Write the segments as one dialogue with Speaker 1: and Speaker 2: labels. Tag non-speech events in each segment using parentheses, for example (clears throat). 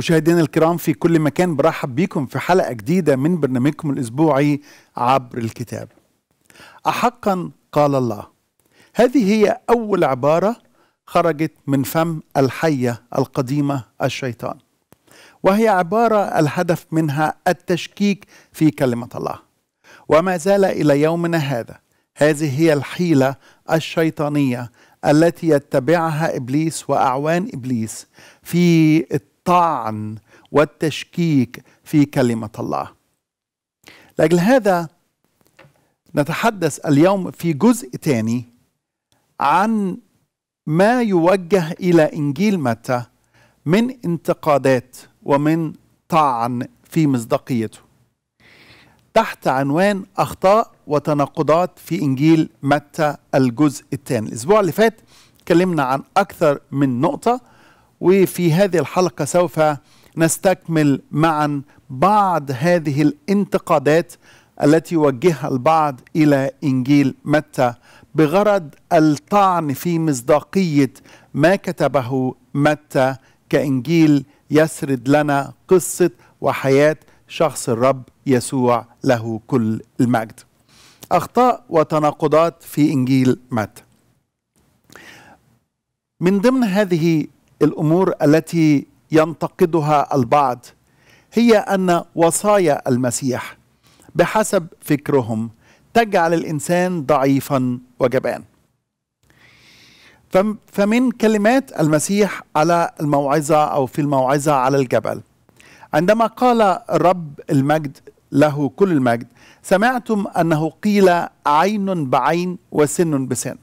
Speaker 1: مشاهدينا الكرام في كل مكان برحب بيكم في حلقة جديدة من برنامجكم الأسبوعي عبر الكتاب أحقا قال الله هذه هي أول عبارة خرجت من فم الحية القديمة الشيطان وهي عبارة الهدف منها التشكيك في كلمة الله وما زال إلى يومنا هذا هذه هي الحيلة الشيطانية التي يتبعها إبليس وأعوان إبليس في الطعن والتشكيك في كلمه الله لاجل هذا نتحدث اليوم في جزء ثاني عن ما يوجه الى انجيل متى من انتقادات ومن طعن في مصداقيته تحت عنوان اخطاء وتناقضات في انجيل متى الجزء الثاني الاسبوع اللي فات اتكلمنا عن اكثر من نقطه وفي هذه الحلقة سوف نستكمل معا بعض هذه الانتقادات التي يوجهها البعض إلى إنجيل متى بغرض الطعن في مصداقية ما كتبه متى كإنجيل يسرد لنا قصة وحياة شخص الرب يسوع له كل المجد أخطاء وتناقضات في إنجيل متى من ضمن هذه الامور التي ينتقدها البعض هي ان وصايا المسيح بحسب فكرهم تجعل الانسان ضعيفا وجبان فمن كلمات المسيح على الموعظه او في الموعظه على الجبل عندما قال رب المجد له كل المجد سمعتم انه قيل عين بعين وسن بسن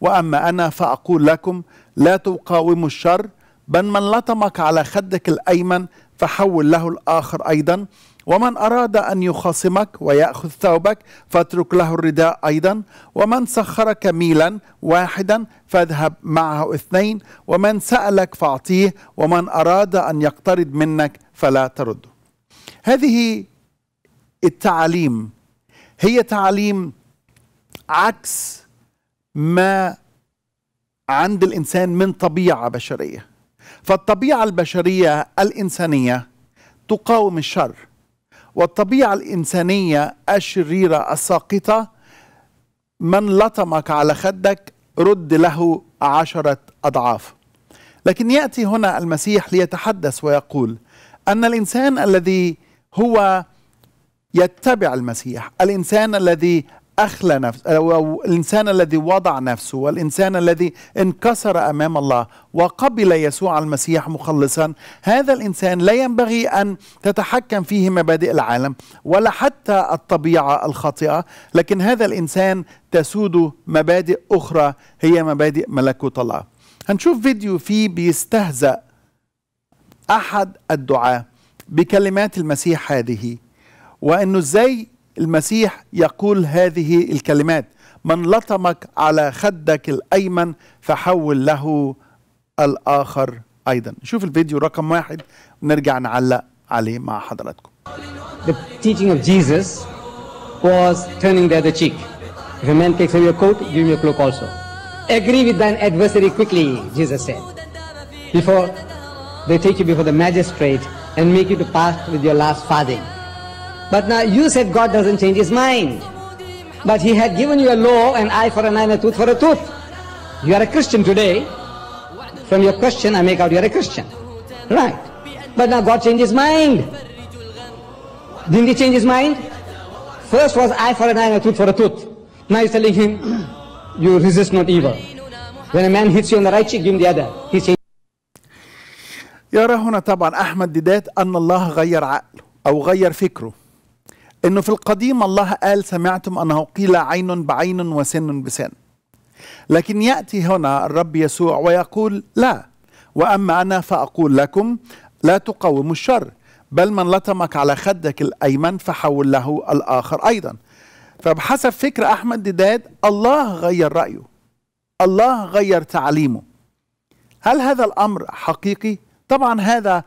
Speaker 1: واما انا فاقول لكم لا تقاوم الشر بل من لطمك على خدك الأيمن فحول له الآخر أيضا ومن أراد أن يخاصمك ويأخذ ثوبك فاترك له الرداء أيضا ومن سخرك ميلا واحدا فاذهب معه اثنين ومن سألك فأعطيه ومن أراد أن يقترض منك فلا ترده هذه التعاليم هي تعاليم عكس ما عند الانسان من طبيعه بشريه فالطبيعه البشريه الانسانيه تقاوم الشر والطبيعه الانسانيه الشريره الساقطه من لطمك على خدك رد له عشره اضعاف لكن ياتي هنا المسيح ليتحدث ويقول ان الانسان الذي هو يتبع المسيح الانسان الذي أخلى نفسه أو الإنسان الذي وضع نفسه والإنسان الذي انكسر أمام الله وقبل يسوع المسيح مخلصا هذا الإنسان لا ينبغي أن تتحكم فيه مبادئ العالم ولا حتى الطبيعة الخاطئة لكن هذا الإنسان تسود مبادئ أخرى هي مبادئ ملكوت الله هنشوف فيديو فيه بيستهزأ أحد الدعاة بكلمات المسيح هذه وأنه إزاي المسيح يقول هذه الكلمات من لطمك على خدك الأيمن فحول له الآخر أيضا شوف الفيديو رقم واحد ونرجع نعلق عليه مع حضراتكم The teaching of Jesus was turning the other cheek. If a man takes away your coat, give him your cloak also.
Speaker 2: Agree with thine adversary quickly, Jesus said. Before they take you before the magistrate and make you to pass with your last farthing. But now you said God doesn't change his mind. But he had given you a law, an eye for an eye and a tooth for a tooth.
Speaker 3: You are a Christian today. From your question, I make out you are a Christian. Right. But now God changed his mind. Didn't he change his mind?
Speaker 2: First was eye for an eye and a tooth for a tooth. Now he's telling him, (clears throat) you resist not evil.
Speaker 1: When a man hits you on the right cheek, give him the other. He's changed. يرى هنا طبعا أحمد ديدات أن الله غير عقله أو غير فكره انه في القديم الله قال سمعتم انه قيل عين بعين وسن بسن لكن ياتي هنا الرب يسوع ويقول لا واما انا فاقول لكم لا تقاوموا الشر بل من لطمك على خدك الايمن فحول له الاخر ايضا فبحسب فكر احمد ديداد الله غير رايه الله غير تعليمه هل هذا الامر حقيقي طبعا هذا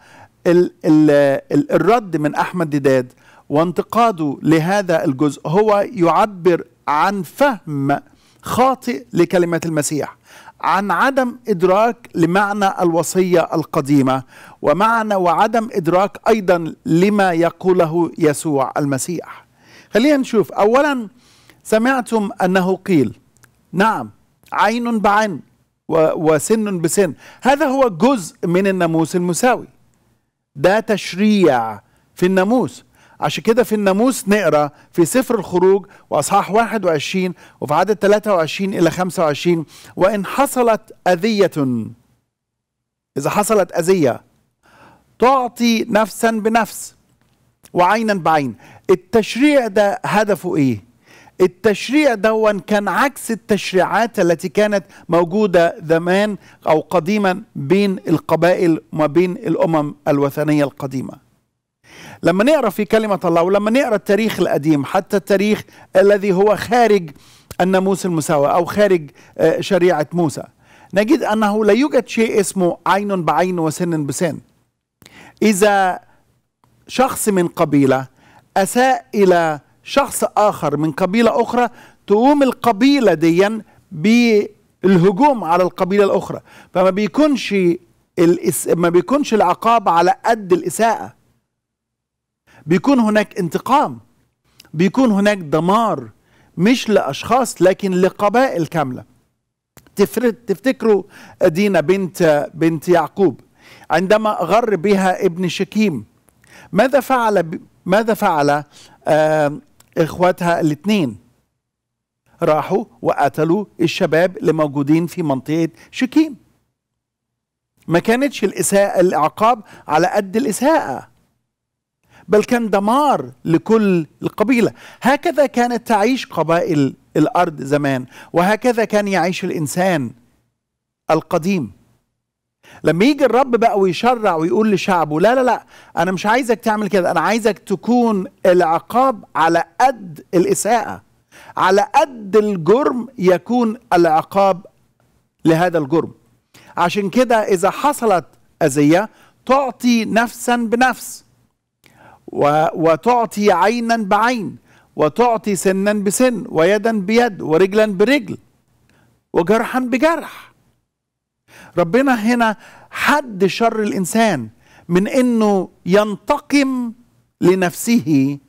Speaker 1: الـ الـ الرد من احمد ديداد وانتقاده لهذا الجزء هو يعبر عن فهم خاطئ لكلمه المسيح عن عدم ادراك لمعنى الوصيه القديمه ومعنى وعدم ادراك ايضا لما يقوله يسوع المسيح خلينا نشوف اولا سمعتم انه قيل نعم عين بعين وسن بسن هذا هو جزء من الناموس المساوي ده تشريع في الناموس عشان كده في الناموس نقرا في سفر الخروج واصحاح 21 وفي عدد 23 الى 25 وان حصلت اذية اذا حصلت اذية تعطي نفسا بنفس وعينا بعين التشريع ده هدفه ايه التشريع دون كان عكس التشريعات التي كانت موجوده زمان او قديما بين القبائل وما بين الامم الوثنيه القديمه لما نقرا في كلمه الله ولما نقرا التاريخ القديم حتى التاريخ الذي هو خارج الناموس المساواه او خارج آه، شريعه موسى نجد انه لا يوجد شيء اسمه عين بعين وسن بسن اذا شخص من قبيله اساء الى شخص اخر من قبيله اخرى تقوم القبيله ديا بالهجوم على القبيله الاخرى فما بيكونش ما بيكونش العقاب على قد الاساءه بيكون هناك انتقام بيكون هناك دمار مش لاشخاص لكن لقبائل كامله تفتكروا دينا بنت بنت يعقوب عندما غر بها ابن شكيم ماذا فعل ماذا فعل آه اخواتها الاثنين راحوا وقتلوا الشباب اللي موجودين في منطقه شكيم ما كانتش الاساءه العقاب على قد الاساءه بل كان دمار لكل القبيله هكذا كانت تعيش قبائل الارض زمان وهكذا كان يعيش الانسان القديم لما يجي الرب بقى ويشرع ويقول لشعبه لا لا لا انا مش عايزك تعمل كده انا عايزك تكون العقاب على قد الاساءه على قد الجرم يكون العقاب لهذا الجرم عشان كده اذا حصلت اذيه تعطي نفسا بنفس وتعطي عينا بعين وتعطي سنا بسن ويدا بيد ورجلا برجل وجرحا بجرح ربنا هنا حد شر الانسان من انه ينتقم لنفسه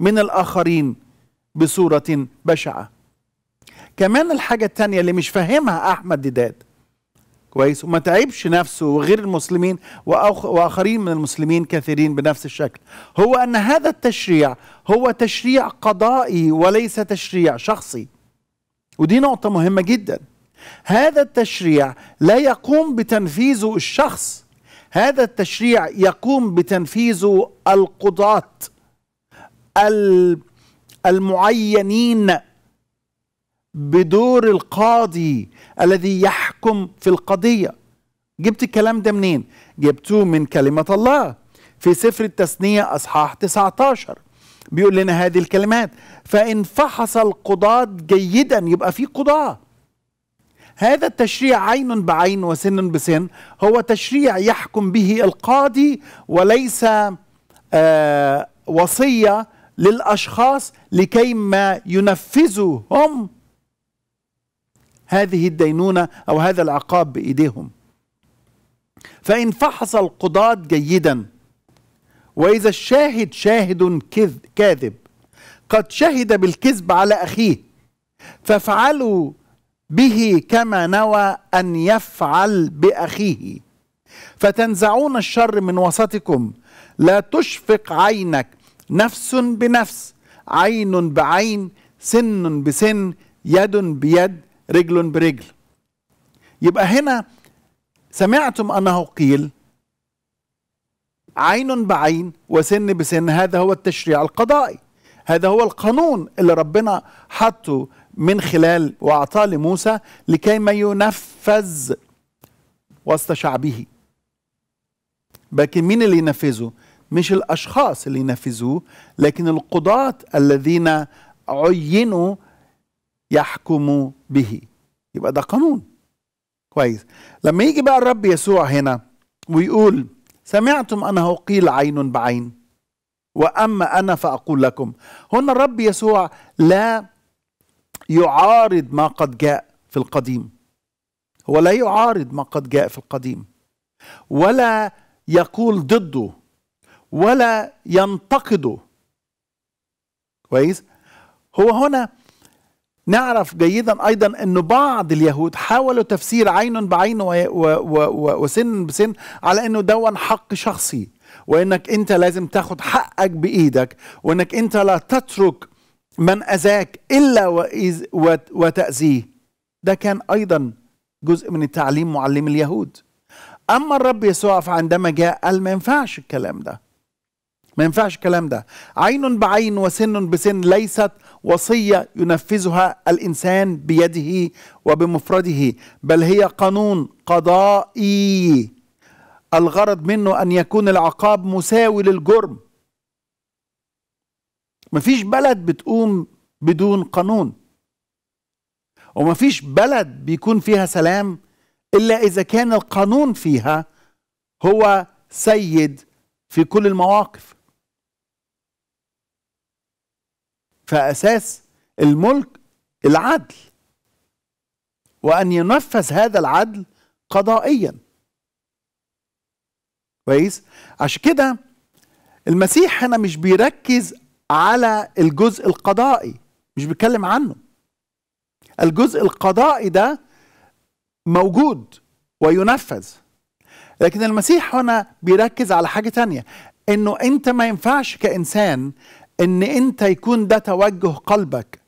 Speaker 1: من الاخرين بصوره بشعه كمان الحاجه الثانيه اللي مش فاهمها احمد ديداد كويس وما تعبش نفسه وغير المسلمين واخرين من المسلمين كثيرين بنفس الشكل هو ان هذا التشريع هو تشريع قضائي وليس تشريع شخصي ودي نقطه مهمه جدا هذا التشريع لا يقوم بتنفيذه الشخص هذا التشريع يقوم بتنفيذه القضاه المعينين بدور القاضي الذي يحكم في القضية جبت الكلام ده منين؟ جبتوه من كلمة الله في سفر التثنية أصحاح 19 بيقول لنا هذه الكلمات فإن فحص القضاة جيدا يبقى في قضاة هذا التشريع عين بعين وسن بسن هو تشريع يحكم به القاضي وليس آه وصية للأشخاص لكي ما ينفذوا هم هذه الدينونه او هذا العقاب بايديهم فان فحص القضاه جيدا واذا الشاهد شاهد كاذب قد شهد بالكذب على اخيه فافعلوا به كما نوى ان يفعل باخيه فتنزعون الشر من وسطكم لا تشفق عينك نفس بنفس عين بعين سن بسن يد بيد رجل برجل يبقى هنا سمعتم انه قيل عين بعين وسن بسن هذا هو التشريع القضائي هذا هو القانون اللي ربنا حطه من خلال واعطاه لموسى لكي ما ينفذ وسط شعبه لكن مين اللي ينفذه مش الاشخاص اللي ينفذوه لكن القضاة الذين عينوا يحكم به يبقى ده قانون كويس لما يجي بقى الرب يسوع هنا ويقول سمعتم انه قيل عين بعين واما انا فاقول لكم هنا الرب يسوع لا يعارض ما قد جاء في القديم هو لا يعارض ما قد جاء في القديم ولا يقول ضده ولا ينتقده كويس هو هنا نعرف جيدا ايضا ان بعض اليهود حاولوا تفسير عين بعين وسن بسن على انه ده حق شخصي وانك انت لازم تاخد حقك بايدك وانك انت لا تترك من اذاك الا وتاذيه ده كان ايضا جزء من التعليم معلم اليهود اما الرب يسوع فعندما جاء قال ما ينفعش الكلام ده ما ينفعش الكلام ده عين بعين وسن بسن ليست وصيه ينفذها الانسان بيده وبمفرده بل هي قانون قضائي الغرض منه ان يكون العقاب مساوي للجرم مفيش بلد بتقوم بدون قانون ومفيش بلد بيكون فيها سلام الا اذا كان القانون فيها هو سيد في كل المواقف فأساس الملك العدل وأن ينفذ هذا العدل قضائيا كويس عشان كده المسيح هنا مش بيركز على الجزء القضائي مش بيتكلم عنه الجزء القضائي ده موجود وينفذ لكن المسيح هنا بيركز على حاجة تانية انه انت ما ينفعش كإنسان ان انت يكون ده توجه قلبك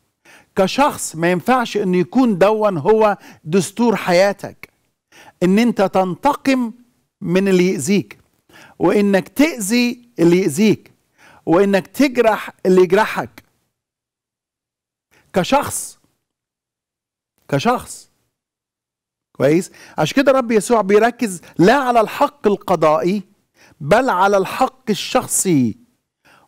Speaker 1: كشخص ما ينفعش ان يكون دوا هو دستور حياتك ان انت تنتقم من اللي يأذيك وانك تأذي اللي يأذيك وانك تجرح اللي يجرحك كشخص كشخص كويس عشان كده رب يسوع بيركز لا على الحق القضائي بل على الحق الشخصي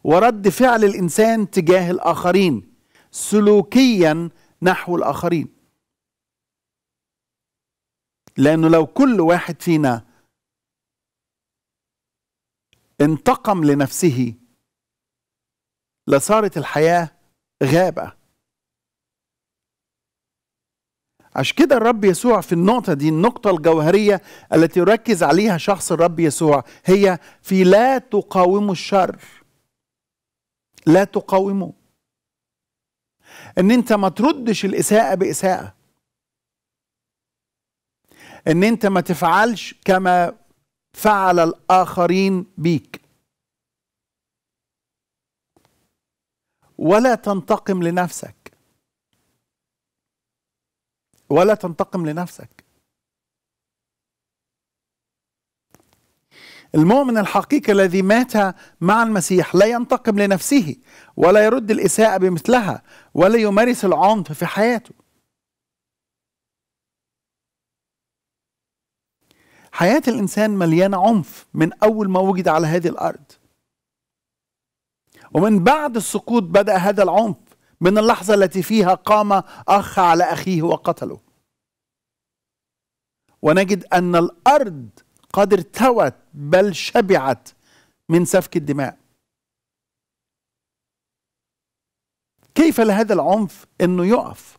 Speaker 1: ورد فعل الانسان تجاه الاخرين سلوكيا نحو الاخرين لانه لو كل واحد فينا انتقم لنفسه لصارت الحياه غابه عشان كده الرب يسوع في النقطة دي النقطة الجوهرية التي يركز عليها شخص الرب يسوع هي في لا تقاوموا الشر لا تقاومه ان انت ما تردش الاساءه باساءه ان انت ما تفعلش كما فعل الاخرين بيك ولا تنتقم لنفسك ولا تنتقم لنفسك المؤمن الحقيقي الذي مات مع المسيح لا ينتقم لنفسه ولا يرد الإساءة بمثلها ولا يمارس العنف في حياته حياة الإنسان مليانة عنف من أول ما وجد على هذه الأرض ومن بعد السقوط بدأ هذا العنف من اللحظة التي فيها قام أخ على أخيه وقتله ونجد أن الأرض قد ارتوت بل شبعت من سفك الدماء كيف لهذا العنف انه يقف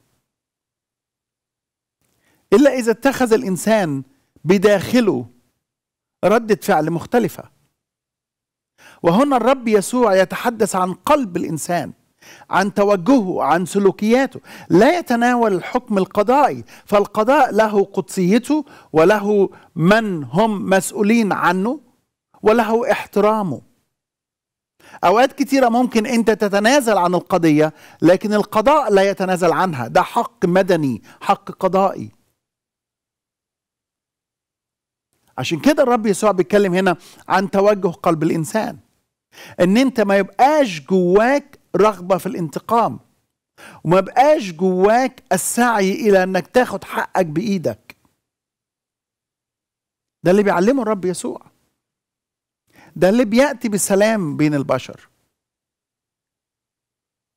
Speaker 1: الا اذا اتخذ الانسان بداخله ردة فعل مختلفة وهنا الرب يسوع يتحدث عن قلب الانسان عن توجهه عن سلوكياته لا يتناول الحكم القضائي فالقضاء له قدسيته وله من هم مسؤولين عنه وله احترامه اوقات كتيره ممكن انت تتنازل عن القضيه لكن القضاء لا يتنازل عنها ده حق مدني حق قضائي عشان كده الرب يسوع بيتكلم هنا عن توجه قلب الانسان ان انت ما يبقاش جواك رغبة في الانتقام وما بقاش جواك السعي إلى أنك تاخد حقك بإيدك ده اللي بيعلمه الرب يسوع ده اللي بيأتي بسلام بين البشر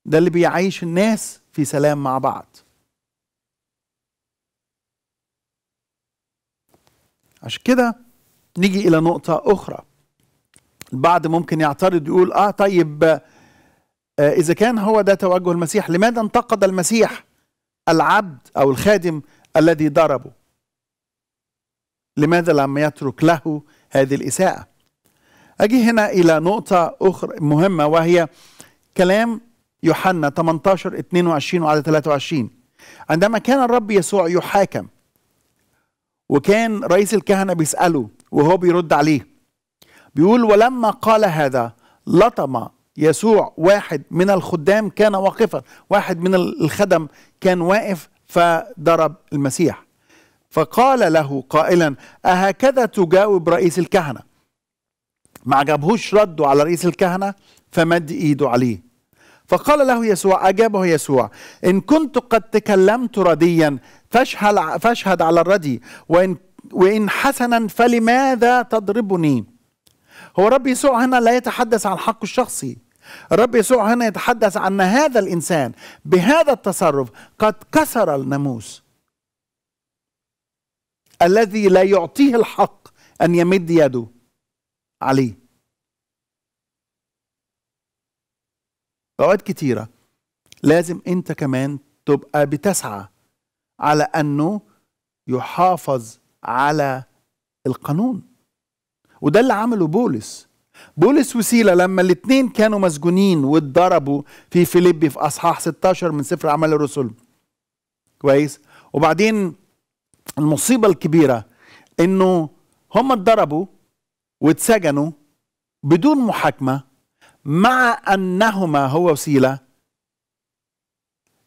Speaker 1: ده اللي بيعيش الناس في سلام مع بعض عشان كده نيجي إلى نقطة أخرى البعض ممكن يعترض يقول آه طيب آه، إذا كان هو ده توجه المسيح لماذا انتقد المسيح العبد أو الخادم الذي ضربه لماذا لم يترك له هذه الإساءة أجي هنا إلى نقطة أخرى مهمة وهي كلام يوحنا 18 22 وعدد 23 عندما كان الرب يسوع يحاكم وكان رئيس الكهنة بيسأله وهو بيرد عليه بيقول ولما قال هذا لطم يسوع واحد من الخدام كان واقفا واحد من الخدم كان واقف فضرب المسيح فقال له قائلا أهكذا تجاوب رئيس الكهنة ما عجبهوش رده على رئيس الكهنة فمد إيده عليه فقال له يسوع أجابه يسوع إن كنت قد تكلمت رديا فاشهد على الردي وإن, وإن حسنا فلماذا تضربني هو رب يسوع هنا لا يتحدث عن حقه الشخصي الرب يسوع هنا يتحدث عن هذا الإنسان بهذا التصرف قد كسر الناموس الذي لا يعطيه الحق أن يمد يده عليه أوقات كتيرة لازم أنت كمان تبقى بتسعى على أنه يحافظ على القانون وده اللي عمله بولس بولس وسيلة لما الاتنين كانوا مسجونين واتضربوا في فيليبي في أصحاح 16 من سفر أعمال الرسل كويس وبعدين المصيبة الكبيرة إنه هم اتضربوا واتسجنوا بدون محاكمة مع أنهما هو وسيلة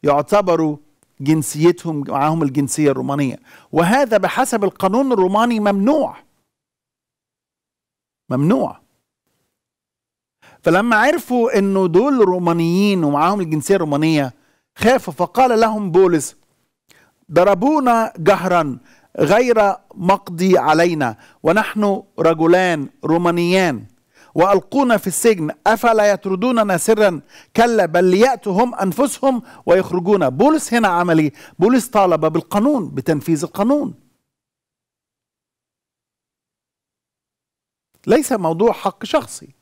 Speaker 1: يعتبروا جنسيتهم معاهم الجنسية الرومانية وهذا بحسب القانون الروماني ممنوع ممنوع فلما عرفوا انه دول رومانيين ومعاهم الجنسيه الرومانيه خافوا فقال لهم بولس ضربونا جهرا غير مقضي علينا ونحن رجلان رومانيان والقونا في السجن افلا يطردوننا سرا كلا بل لياتوا هم انفسهم ويخرجون بولس هنا عملي بولس طالب بالقانون بتنفيذ القانون ليس موضوع حق شخصي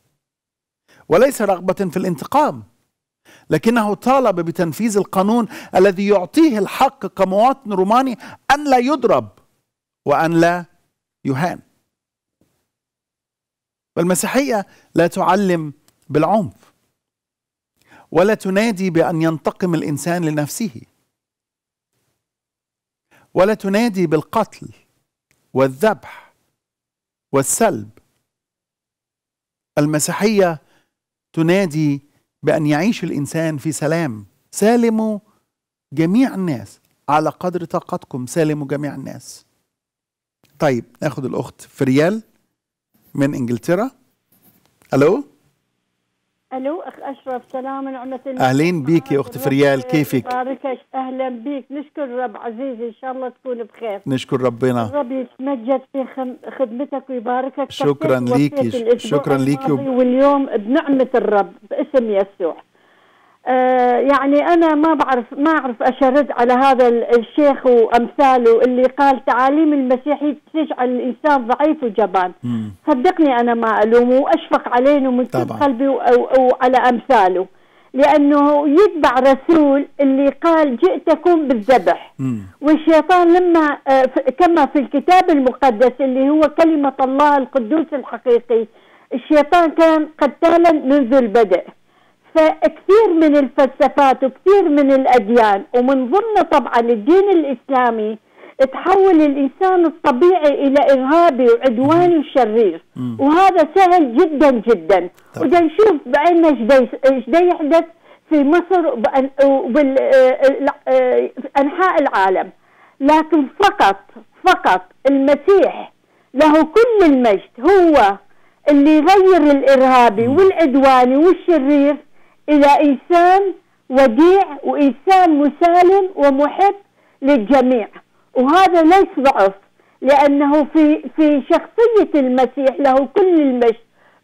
Speaker 1: وليس رغبة في الانتقام لكنه طالب بتنفيذ القانون الذي يعطيه الحق كمواطن روماني أن لا يضرب وأن لا يهان فالمسيحية لا تعلم بالعنف ولا تنادي بأن ينتقم الإنسان لنفسه ولا تنادي بالقتل والذبح والسلب المسيحيه تنادي بان يعيش الانسان في سلام سالموا جميع الناس على قدر طاقتكم سالموا جميع الناس طيب ناخد الاخت فريال من انجلترا الو
Speaker 3: الو اخ اشرف سلام الله اهلين بيك يا اخت فريال كيفك؟ باركك اهلا بيك نشكر رب عزيزي ان شاء الله تكون بخير
Speaker 1: نشكر ربنا رب
Speaker 3: يتمجد في خدمتك ويباركك شكرا ليكي شكرا ليكي واليوم بنعمه الرب باسم يسوع آه، يعني انا ما بعرف ما اعرف اشرد على هذا الشيخ وامثاله اللي قال تعاليم المسيحيه تجعل الانسان ضعيف وجبان صدقني انا ما الومه واشفق عليه من قلبي وعلى امثاله لانه يتبع رسول اللي قال جئتكم بالذبح والشيطان لما آه، كما في الكتاب المقدس اللي هو كلمه الله القدوس الحقيقي الشيطان كان قتالا منذ البدء فكثير من الفلسفات وكثير من الاديان ومن ضمن طبعا الدين الاسلامي تحول الانسان الطبيعي الى ارهابي وعدواني وشرير وهذا سهل جدا جدا طيب. ودا نشوف بعيننا ايش يحدث في مصر وبانحاء آه، آه، العالم لكن فقط فقط المسيح له كل المجد هو اللي يغير الارهابي والعدواني والشرير إلى إنسان وديع وإنسان مسالم ومحب للجميع وهذا ليس ضعف لأنه في في شخصية المسيح له كل المجد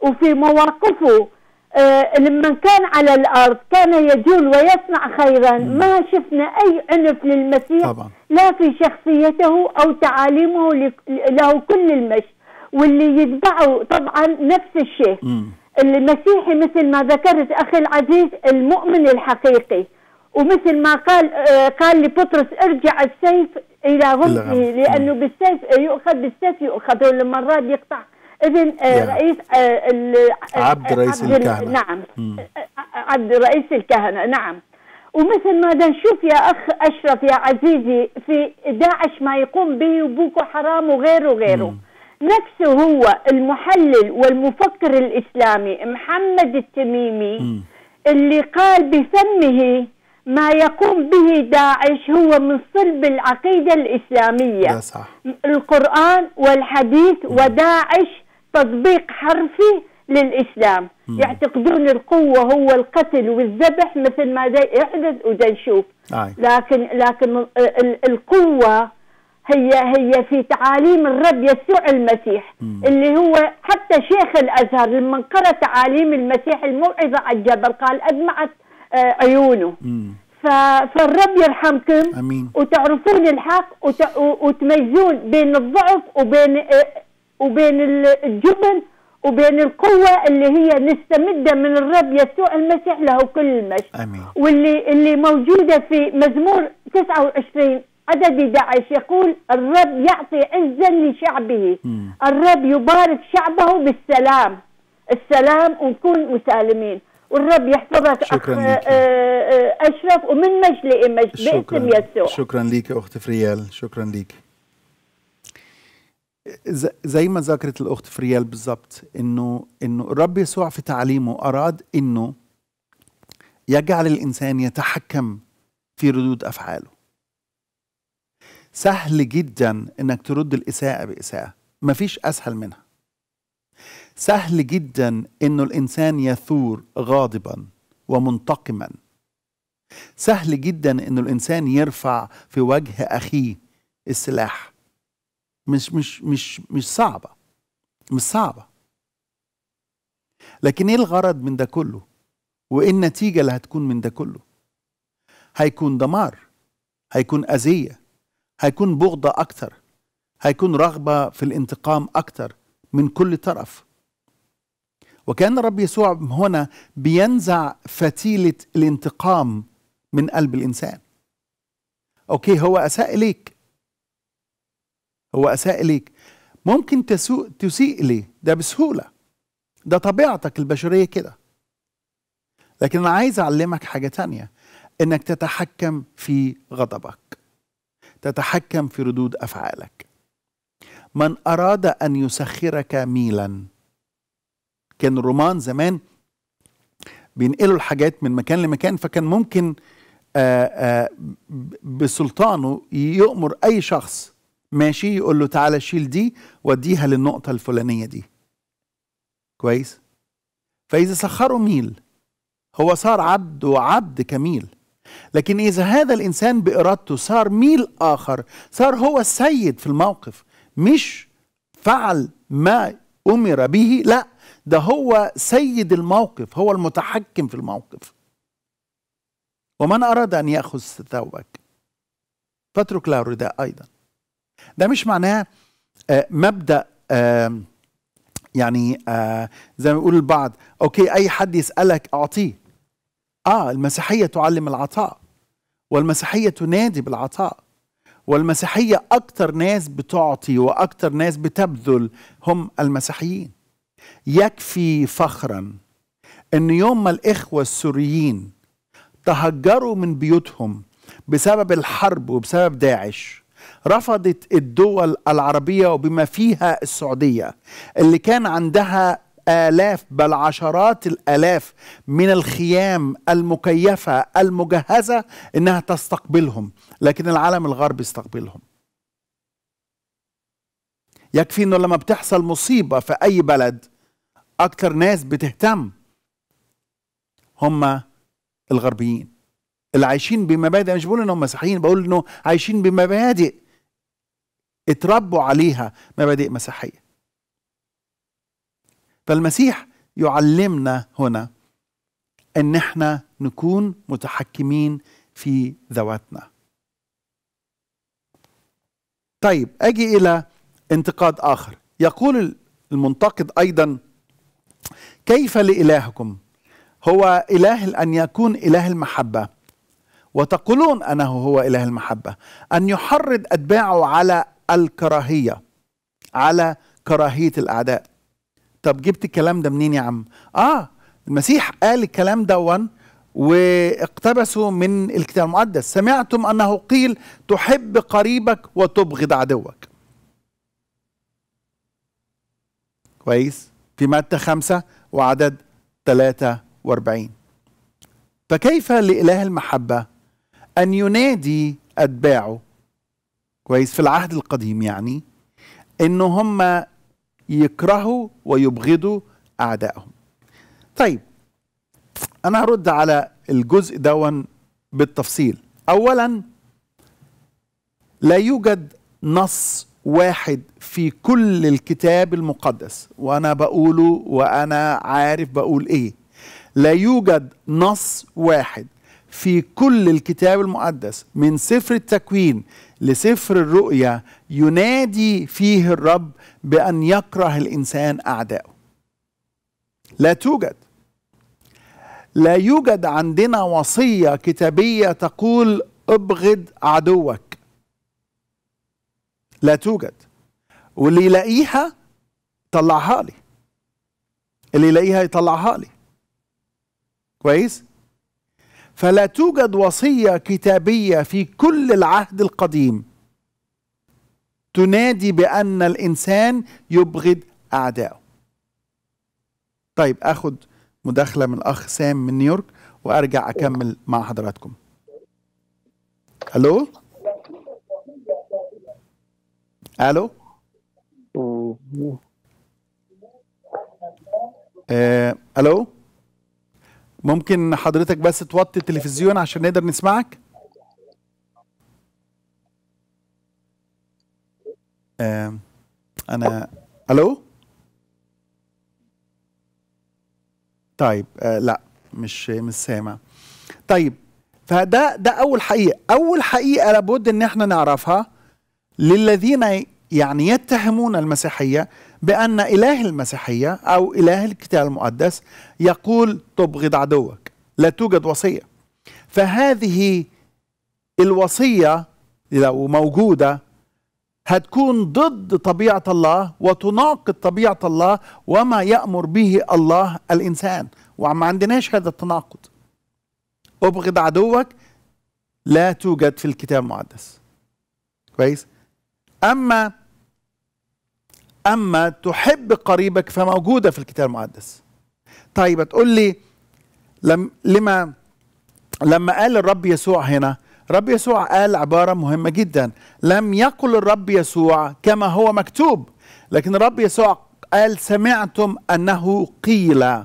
Speaker 3: وفي مواقفه آه لما كان على الارض كان يجول ويصنع خيرا ما شفنا اي عنف للمسيح طبعا. لا في شخصيته او تعاليمه له كل المجد واللي يتبعه طبعا نفس الشيء م. المسيحي مثل ما ذكرت اخي العزيز المؤمن الحقيقي ومثل ما قال آه، قال لبطرس ارجع السيف الى غزه لانه بالسيف آه، يؤخذ بالسيف يؤخذ المرات يقطع اذن آه، رئيس
Speaker 1: عبد رئيس الكهنه
Speaker 3: نعم عبد رئيس الكهنه نعم ومثل ما نشوف يا اخ اشرف يا عزيزي في داعش ما يقوم به وبوكو حرام وغيره وغيره مم. نفسه هو المحلل والمفكر الاسلامي محمد التميمي م. اللي قال بفمه ما يقوم به داعش هو من صلب العقيده الاسلاميه صح. القران والحديث م. وداعش تطبيق حرفي للاسلام م. يعتقدون القوه هو القتل والذبح مثل ما يحدث ودا نشوف آه. لكن لكن القوه هي هي في تعاليم الرب يسوع المسيح اللي هو حتى شيخ الازهر لما قرأ تعاليم المسيح الموعظه على الجبل قال ادمعت آه، عيونه فالرب يرحمكم امين وتعرفون الحق وتميزون بين الضعف وبين آه، وبين الجبن وبين القوة اللي هي مستمدة من الرب يسوع المسيح له كل المجد آمين. واللي اللي موجودة في مزمور 29 عدد داعش يقول الرب يعطي عزا لشعبه م. الرب يبارك شعبه بالسلام السلام ونكون مسالمين والرب يحفظك شكرا أخ... آه، لك. آه، اشرف ومن مجد لمجد باسم يسوع
Speaker 1: شكرا لك اخت فريال شكرا لك زي ما ذكرت الاخت فريال بالضبط انه انه الرب يسوع في تعليمه اراد انه يجعل الانسان يتحكم في ردود افعاله سهل جدا انك ترد الاساءه باساءه مفيش اسهل منها سهل جدا انه الانسان يثور غاضبا ومنتقما سهل جدا انه الانسان يرفع في وجه اخيه السلاح مش مش مش مش صعبه مش صعبه لكن ايه الغرض من ده كله وايه النتيجه اللي هتكون من ده كله هيكون دمار هيكون اذيه هيكون بغضة أكتر هيكون رغبة في الانتقام أكتر من كل طرف وكان الرب يسوع هنا بينزع فتيلة الانتقام من قلب الإنسان أوكي هو أساء إليك هو أساء إليك ممكن تسوء تسيء لي ده بسهولة ده طبيعتك البشرية كده لكن أنا عايز أعلمك حاجة تانية إنك تتحكم في غضبك تتحكم في ردود افعالك من اراد ان يسخرك ميلا كان الرومان زمان بينقلوا الحاجات من مكان لمكان فكان ممكن آآ آه، آآ آه، بسلطانه يؤمر اي شخص ماشي يقول له تعالى شيل دي وديها للنقطه الفلانيه دي كويس فاذا سخروا ميل هو صار عبد وعبد كميل لكن إذا هذا الإنسان بإرادته صار ميل آخر صار هو السيد في الموقف مش فعل ما أمر به لا ده هو سيد الموقف هو المتحكم في الموقف ومن أراد أن يأخذ ثوبك فاترك له الرداء أيضا ده مش معناه آه، مبدأ يعني آه، زي ما يقول البعض أوكي أي حد يسألك أعطيه آه المسيحية تعلم العطاء والمسيحية تنادي بالعطاء والمسيحية أكثر ناس بتعطي وأكثر ناس بتبذل هم المسيحيين يكفي فخرا أن يوم ما الإخوة السوريين تهجروا من بيوتهم بسبب الحرب وبسبب داعش رفضت الدول العربية وبما فيها السعودية اللي كان عندها آلاف بل عشرات الآلاف من الخيام المكيفة المجهزة إنها تستقبلهم لكن العالم الغربي استقبلهم يكفي إنه لما بتحصل مصيبة في أي بلد أكتر ناس بتهتم هم الغربيين اللي عايشين بمبادئ مش بقول انهم مسيحيين بقول انه عايشين بمبادئ اتربوا عليها مبادئ مسيحيه فالمسيح يعلمنا هنا ان احنا نكون متحكمين في ذواتنا طيب اجي الى انتقاد اخر يقول المنتقد ايضا كيف لالهكم هو اله ان يكون اله المحبه وتقولون انه هو اله المحبه ان يحرض اتباعه على الكراهيه على كراهيه الاعداء طب جبت الكلام ده منين يا عم اه المسيح قال الكلام دون واقتبسه من الكتاب المقدس سمعتم انه قيل تحب قريبك وتبغض عدوك كويس في متى خمسة وعدد 43 فكيف لإله المحبة أن ينادي أتباعه كويس في العهد القديم يعني إن هم يكرهوا ويبغضوا أعدائهم طيب أنا هرد على الجزء دون بالتفصيل أولا لا يوجد نص واحد في كل الكتاب المقدس وأنا بقوله وأنا عارف بقول إيه لا يوجد نص واحد في كل الكتاب المقدس من سفر التكوين لسفر الرؤيا ينادي فيه الرب بأن يكره الإنسان أعدائه لا توجد لا يوجد عندنا وصية كتابية تقول ابغض عدوك لا توجد واللي يلاقيها طلعها لي اللي يلاقيها يطلعها لي كويس فلا توجد وصية كتابية في كل العهد القديم تنادي بأن الإنسان يبغض أعدائه طيب أخد مداخلة من الأخ سام من نيويورك وأرجع أكمل مع حضراتكم ألو ألو آه، ألو ممكن حضرتك بس توطي التلفزيون عشان نقدر نسمعك انا الو طيب آه لا مش مش سامع طيب فده ده اول حقيقه اول حقيقه لابد ان احنا نعرفها للذين يعني يتهمون المسيحيه بان اله المسيحيه او اله الكتاب المقدس يقول تبغض عدوك لا توجد وصيه فهذه الوصيه لو موجوده هتكون ضد طبيعة الله وتناقض طبيعة الله وما يأمر به الله الإنسان وما عندناش هذا التناقض أبغض عدوك لا توجد في الكتاب المقدس كويس أما أما تحب قريبك فموجودة في الكتاب المقدس طيب تقول لي لم لما لما قال الرب يسوع هنا رب يسوع قال عبارة مهمة جدا لم يقل الرب يسوع كما هو مكتوب لكن الرب يسوع قال سمعتم أنه قيل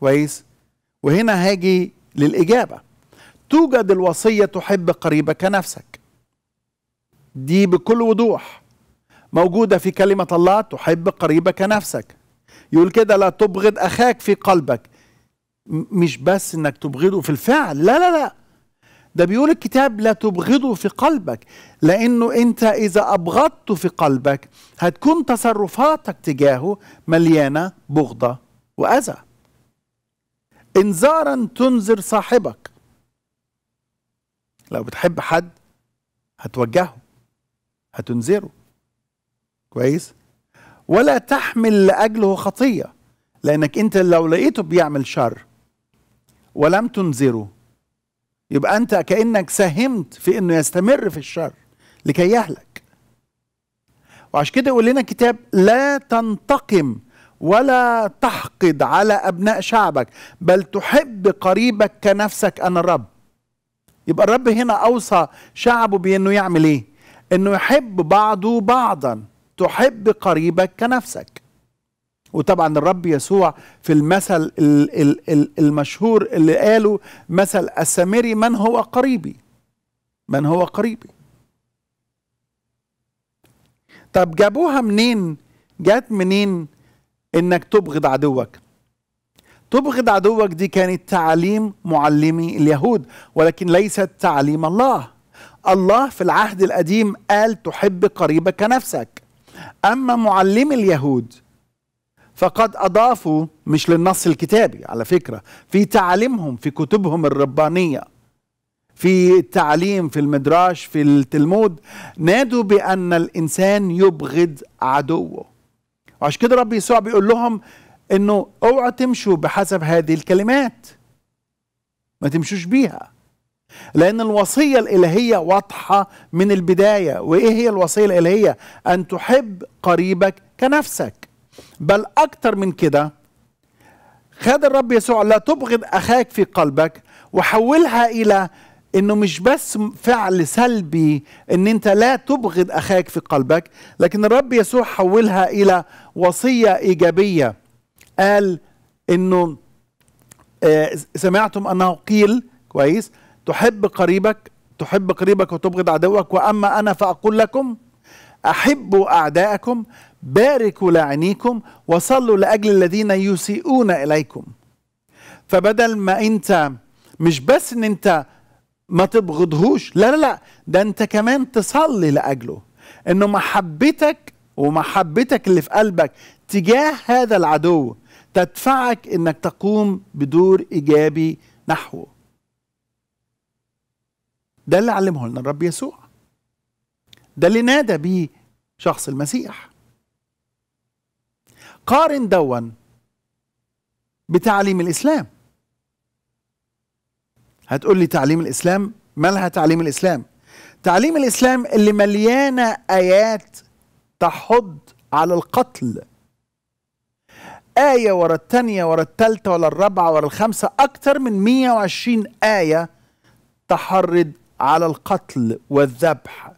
Speaker 1: كويس وهنا هاجي للإجابة توجد الوصية تحب قريبك نفسك دي بكل وضوح موجودة في كلمة الله تحب قريبك نفسك يقول كده لا تبغض أخاك في قلبك مش بس انك تبغضه في الفعل لا لا لا ده بيقول الكتاب لا تبغضه في قلبك لانه انت اذا ابغضته في قلبك هتكون تصرفاتك تجاهه مليانه بغضه واذى انذارا تنذر صاحبك لو بتحب حد هتوجهه هتنذره كويس ولا تحمل لاجله خطيه لانك انت لو لقيته بيعمل شر ولم تنذره يبقى انت كانك ساهمت في انه يستمر في الشر لكي يهلك وعشان كده يقول لنا الكتاب لا تنتقم ولا تحقد على ابناء شعبك بل تحب قريبك كنفسك انا الرب يبقى الرب هنا اوصى شعبه بانه يعمل ايه انه يحب بعضه بعضا تحب قريبك كنفسك وطبعا الرب يسوع في المثل المشهور اللي قاله مثل السامري من هو قريبي من هو قريبي طب جابوها منين جات منين انك تبغض عدوك تبغض عدوك دي كانت تعاليم معلمي اليهود ولكن ليست تعليم الله الله في العهد القديم قال تحب قريبك نفسك اما معلمي اليهود فقد أضافوا مش للنص الكتابي على فكرة في تعاليمهم في كتبهم الربانية في التعليم في المدراش في التلمود نادوا بأن الإنسان يبغض عدوه وعشان كده رب يسوع بيقول لهم انه اوعى تمشوا بحسب هذه الكلمات ما تمشوش بيها لان الوصيه الالهيه واضحه من البدايه وايه هي الوصيه الالهيه ان تحب قريبك كنفسك بل أكتر من كده خد الرب يسوع لا تبغض أخاك في قلبك وحولها إلى انه مش بس فعل سلبي ان انت لا تبغض اخاك في قلبك لكن الرب يسوع حولها الى وصيه ايجابيه قال انه آه، سمعتم انه قيل كويس تحب قريبك تحب قريبك وتبغض عدوك واما انا فاقول لكم احبوا اعداءكم باركوا لاعنيكم وصلوا لأجل الذين يسيئون إليكم فبدل ما أنت مش بس أن أنت ما تبغضهوش لا لا لا ده أنت كمان تصلي لأجله أنه محبتك ومحبتك اللي في قلبك تجاه هذا العدو تدفعك أنك تقوم بدور إيجابي نحوه ده اللي علمه لنا الرب يسوع ده اللي نادى بيه شخص المسيح قارن دون بتعليم الإسلام هتقول لي تعليم الإسلام مالها تعليم الإسلام تعليم الإسلام اللي مليانة آيات تحض على القتل آية ورا التانية ورا التالتة ورا الرابعة ورا الخامسة أكتر من 120 آية تحرض على القتل والذبح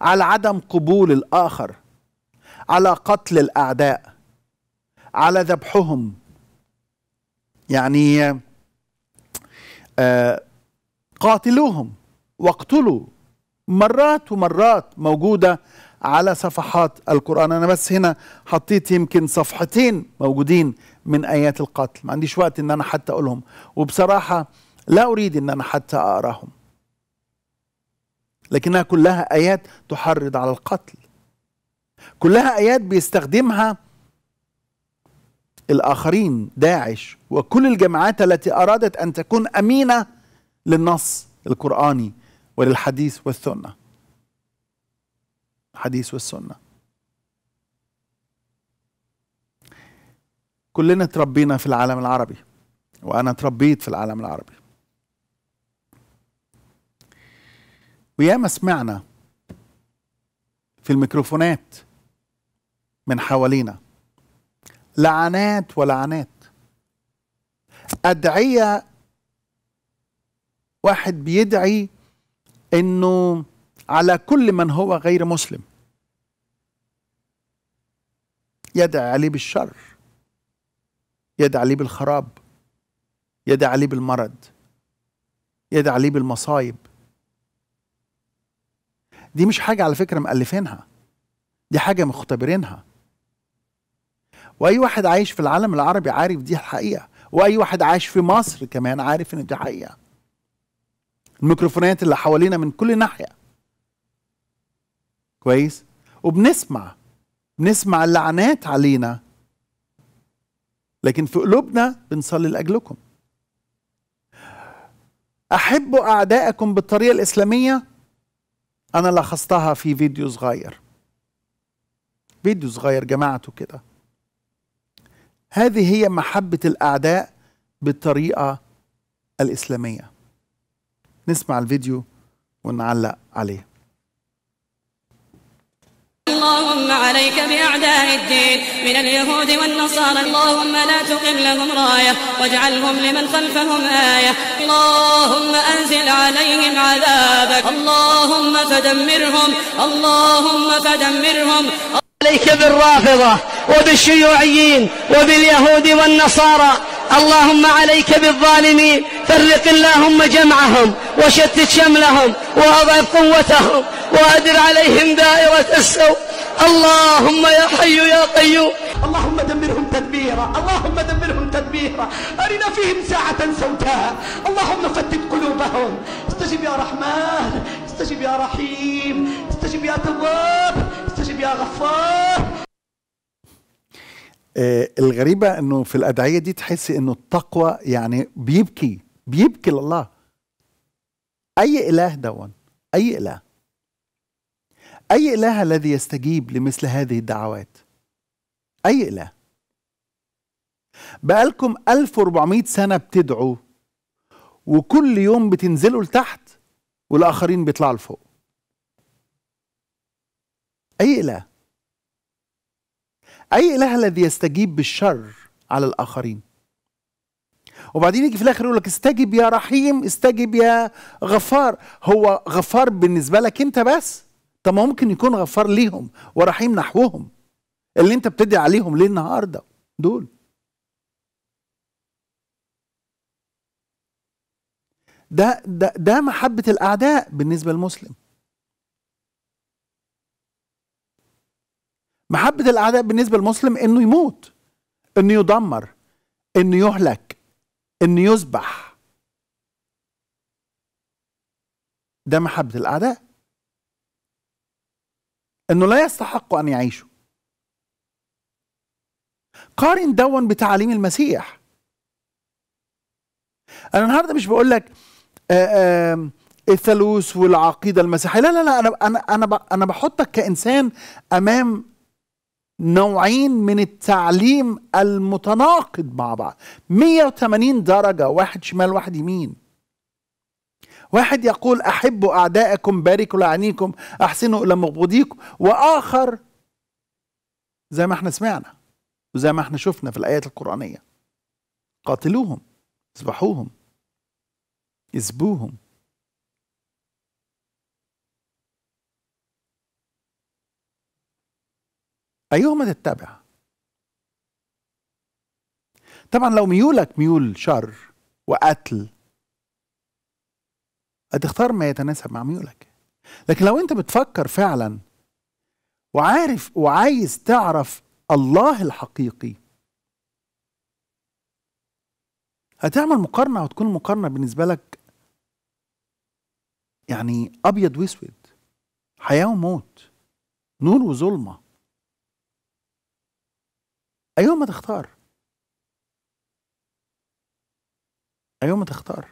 Speaker 1: على عدم قبول الآخر على قتل الأعداء على ذبحهم يعني آه، قاتلوهم واقتلوا مرات ومرات موجودة على صفحات القرآن أنا بس هنا حطيت يمكن صفحتين موجودين من آيات القتل ما عنديش وقت إن أنا حتى أقولهم وبصراحة لا أريد إن أنا حتى أقراهم لكنها كلها آيات تحرض على القتل كلها ايات بيستخدمها الاخرين داعش وكل الجماعات التي ارادت ان تكون امينه للنص القراني وللحديث والسنه الحديث والسنه كلنا تربينا في العالم العربي وانا تربيت في العالم العربي وياما سمعنا في الميكروفونات من حوالينا لعنات ولعنات أدعية واحد بيدعي أنه على كل من هو غير مسلم يدعي عليه بالشر يدعي عليه بالخراب يدعي عليه بالمرض يدعي عليه بالمصايب دي مش حاجة على فكرة مألفينها دي حاجة مختبرينها واي واحد عايش في العالم العربي عارف دي الحقيقه واي واحد عايش في مصر كمان عارف ان دي حقيقه الميكروفونات اللي حوالينا من كل ناحيه كويس وبنسمع بنسمع اللعنات علينا لكن في قلوبنا بنصلي لاجلكم احبوا اعدائكم بالطريقه الاسلاميه انا لخصتها في فيديو صغير فيديو صغير جمعته كده هذه هي محبة الأعداء بالطريقة الإسلامية نسمع الفيديو ونعلق عليه
Speaker 3: اللهم عليك بأعداء الدين من اليهود والنصارى اللهم لا تقم لهم راية واجعلهم لمن خلفهم آية اللهم أنزل عليهم عذابك اللهم فدمرهم اللهم فدمرهم عليك بالرافضة وبالشيوعيين وباليهود والنصارى اللهم عليك بالظالمين فرق اللهم جمعهم وشتت شملهم وأضعف قوتهم وأدر عليهم دائرة السوء اللهم يا حي يا قيوم
Speaker 2: اللهم دمرهم تدميرا اللهم دمرهم تدميرا أرنا فيهم ساعة سوداء اللهم فتت قلوبهم استجب يا رحمن استجب يا رحيم استجب يا تواب
Speaker 3: يا غفار
Speaker 1: آه الغريبة انه في الأدعية دي تحسي انه التقوى يعني بيبكي بيبكي لله أي إله دون أي إله أي إله الذي يستجيب لمثل هذه الدعوات أي إله بقالكم 1400 سنة بتدعوا وكل يوم بتنزلوا لتحت والآخرين بيطلعوا لفوق أي إله أي إله الذي يستجيب بالشر على الآخرين وبعدين يجي في الآخر يقول لك استجب يا رحيم استجب يا غفار هو غفار بالنسبة لك أنت بس طب ما ممكن يكون غفار ليهم ورحيم نحوهم اللي أنت بتدعي عليهم ليه النهاردة دول ده ده ده محبة الأعداء بالنسبة للمسلم محبة الأعداء بالنسبة للمسلم إنه يموت إنه يدمر إنه يهلك إنه يذبح ده محبة الأعداء إنه لا يستحق أن يعيشوا قارن دون بتعاليم المسيح أنا النهاردة مش بقول لك آه، آه، الثالوث والعقيده المسيحيه لا لا لا انا انا انا انا بحطك كانسان امام نوعين من التعليم المتناقض مع بعض 180 درجة واحد شمال واحد يمين واحد يقول أحبوا أعدائكم باركوا لعنيكم أحسنوا إلى مبغضيكم وآخر زي ما احنا سمعنا وزي ما احنا شفنا في الآيات القرآنية قاتلوهم اذبحوهم اسبوهم أيهما تتبع طبعا لو ميولك ميول شر وقتل هتختار ما يتناسب مع ميولك لكن لو انت بتفكر فعلا وعارف وعايز تعرف الله الحقيقي هتعمل مقارنة وتكون المقارنة بالنسبة لك يعني أبيض وأسود حياة وموت نور وظلمة أيهما تختار أيهما تختار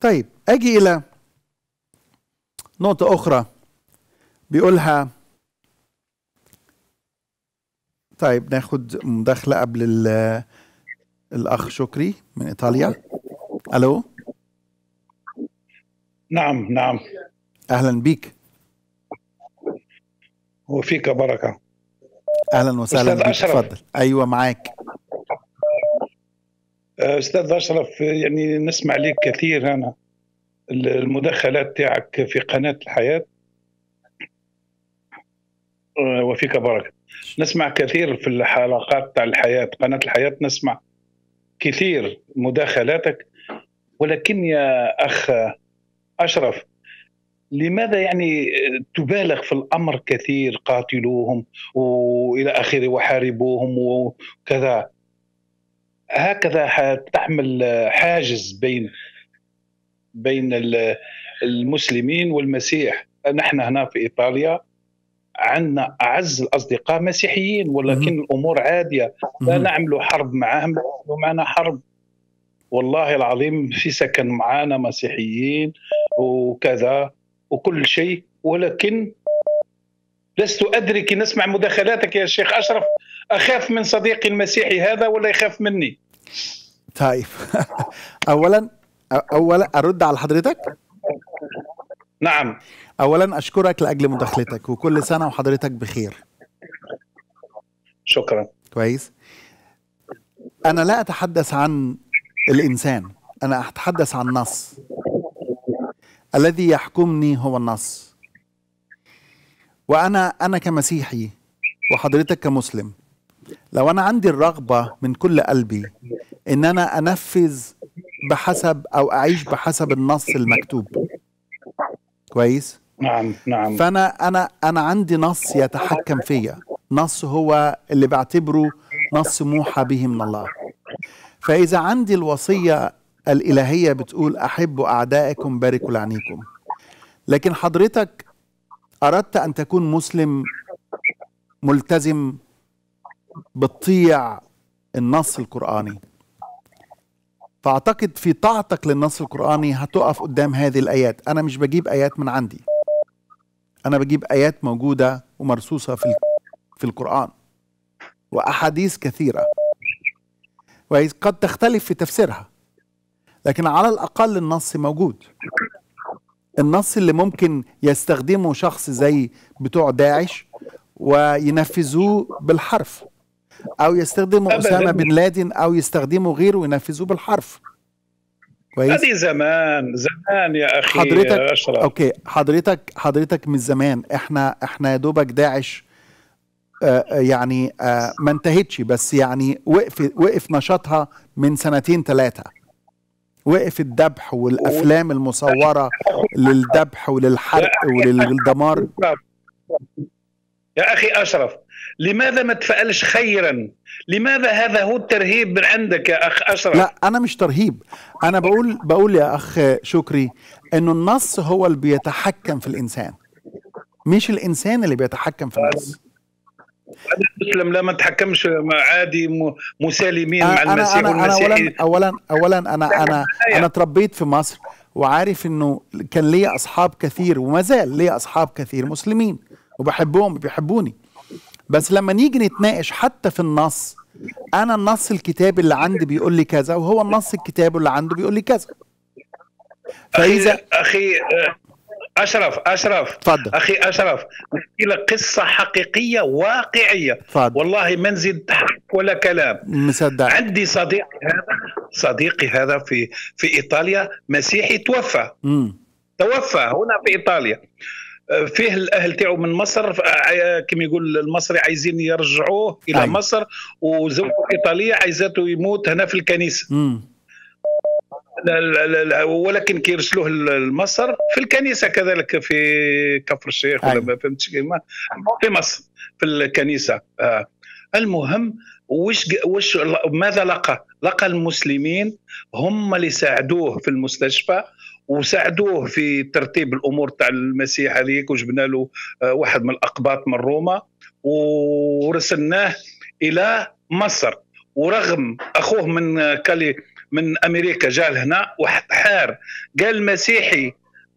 Speaker 1: طيب أجي إلى نقطة أخرى بيقولها طيب ناخد مداخلة قبل الأخ شكري من إيطاليا ألو نعم نعم أهلا بيك
Speaker 4: وفيك بركة
Speaker 1: اهلا وسهلا تفضل ايوه معاك
Speaker 4: أه، استاذ اشرف يعني نسمع لك كثير انا المداخلات تاعك في قناه الحياه أه، وفيك بركه نسمع كثير في الحلقات تاع الحياه قناه الحياه نسمع كثير مداخلاتك ولكن يا اخ اشرف لماذا يعني تبالغ في الامر كثير قاتلوهم والى اخره وحاربوهم وكذا هكذا تحمل حاجز بين بين المسلمين والمسيح نحن هنا في ايطاليا عندنا اعز الاصدقاء مسيحيين ولكن مم. الامور عاديه لا نعمل حرب معهم لا معنا حرب والله العظيم في سكن معانا مسيحيين وكذا وكل شيء ولكن لست ادري كي نسمع مداخلاتك يا شيخ أشرف أخاف من صديقي المسيحي هذا ولا يخاف مني
Speaker 1: طيب (laughs) أولا أولا أرد على حضرتك نعم أولا أشكرك لأجل مداخلتك وكل سنة وحضرتك بخير شكرا كويس أنا لا أتحدث عن الإنسان أنا أتحدث عن نص الذي يحكمني هو النص وأنا أنا كمسيحي وحضرتك كمسلم لو أنا عندي الرغبة من كل قلبي إن أنا أنفذ بحسب أو أعيش بحسب النص المكتوب كويس؟ نعم نعم فأنا أنا أنا عندي نص يتحكم فيا نص هو اللي بعتبره نص موحى به من الله فإذا عندي الوصية الإلهية بتقول أحبوا أعدائكم باركوا لعنيكم لكن حضرتك أردت أن تكون مسلم ملتزم بتطيع النص القرآني فأعتقد في طاعتك للنص القرآني هتقف قدام هذه الآيات أنا مش بجيب آيات من عندي أنا بجيب آيات موجودة ومرصوصة في في القرآن وأحاديث كثيرة وقد تختلف في تفسيرها لكن على الأقل النص موجود النص اللي ممكن يستخدمه شخص زي بتوع داعش وينفذوه بالحرف أو يستخدموا أسامة بن لادن أو يستخدموا غيره وينفذوه بالحرف
Speaker 4: كويس هذه زمان زمان يا اخي حضرتك يا أشرف.
Speaker 1: اوكي حضرتك حضرتك من زمان احنا احنا يا دوبك داعش آه، آه، يعني آه، ما انتهتش بس يعني وقف وقف نشاطها من سنتين ثلاثه وقف الذبح والافلام المصوره للذبح وللحرق وللدمار
Speaker 4: يا اخي اشرف لماذا ما تفعلش خيرا لماذا هذا هو الترهيب من عندك يا اخ اشرف لا
Speaker 1: انا مش ترهيب انا بقول بقول يا اخ شكري انه النص هو اللي بيتحكم في الانسان مش الانسان اللي بيتحكم في النص
Speaker 4: تسلم لا ما نتحكمش عادي مسالمين مع المسيح أنا والمسيحي أنا أولا,
Speaker 1: أولا أولا أنا أنا أنا تربيت في مصر وعارف إنه كان لي أصحاب كثير وما زال لي أصحاب كثير مسلمين وبحبهم بيحبوني بس لما نيجي نتناقش حتى في النص أنا النص الكتابي اللي عندي بيقول لي كذا وهو النص الكتابي اللي عنده بيقول لي كذا
Speaker 4: فإذا أخي آه، اشرف اشرف تفضل اخي اشرف نحكي لك قصه حقيقيه واقعيه تفضل والله ما نزيد ولا كلام مصدق عندي صديق هذا صديقي هذا في في ايطاليا مسيحي توفى مم. توفى هنا في ايطاليا فيه الاهل تاعو من مصر آه، كما يقول المصري عايزين يرجعوه الى أي. أيوة. مصر وزوجته ايطاليه عايزاته يموت هنا في الكنيسه مم. ولكن كيرسلوه لمصر في الكنيسه كذلك في كفر الشيخ ولا ما فهمتش في مصر في الكنيسه آه. المهم وش وش ماذا لقى؟ لقى المسلمين هم اللي ساعدوه في المستشفى وساعدوه في ترتيب الامور تاع المسيح هذيك وجبنا له آه، واحد من الاقباط من روما ورسلناه الى مصر ورغم اخوه من كالي من امريكا جاء لهنا وحار قال مسيحي